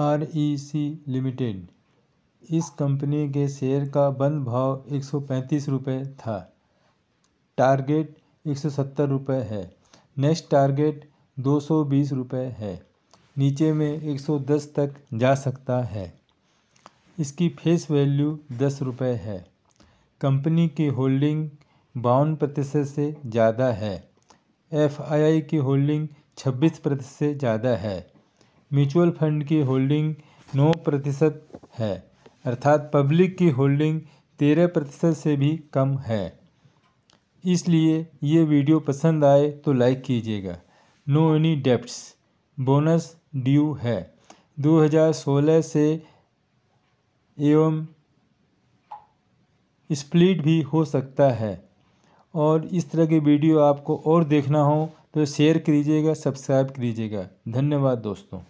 are E C limited इस company के share का बंद भाव एक सौ पैंतीस रुपये था टारगेट एक सौ सत्तर रुपये है नेक्स्ट टारगेट दो सौ बीस रुपये है नीचे में एक सौ दस तक जा सकता है इसकी फेस वैल्यू दस रुपये है कंपनी की होल्डिंग बावन प्रतिशत से ज़्यादा है एफ की होल्डिंग छब्बीस प्रतिशत से ज़्यादा है म्यूचुअल फंड की होल्डिंग नौ प्रतिशत है अर्थात पब्लिक की होल्डिंग तेरह प्रतिशत से भी कम है इसलिए ये वीडियो पसंद आए तो लाइक कीजिएगा नो एनी डेप्ट बोनस ड्यू है 2016 से एवं स्प्लिट भी हो सकता है और इस तरह के वीडियो आपको और देखना हो तो शेयर कीजिएगा सब्सक्राइब कीजिएगा धन्यवाद दोस्तों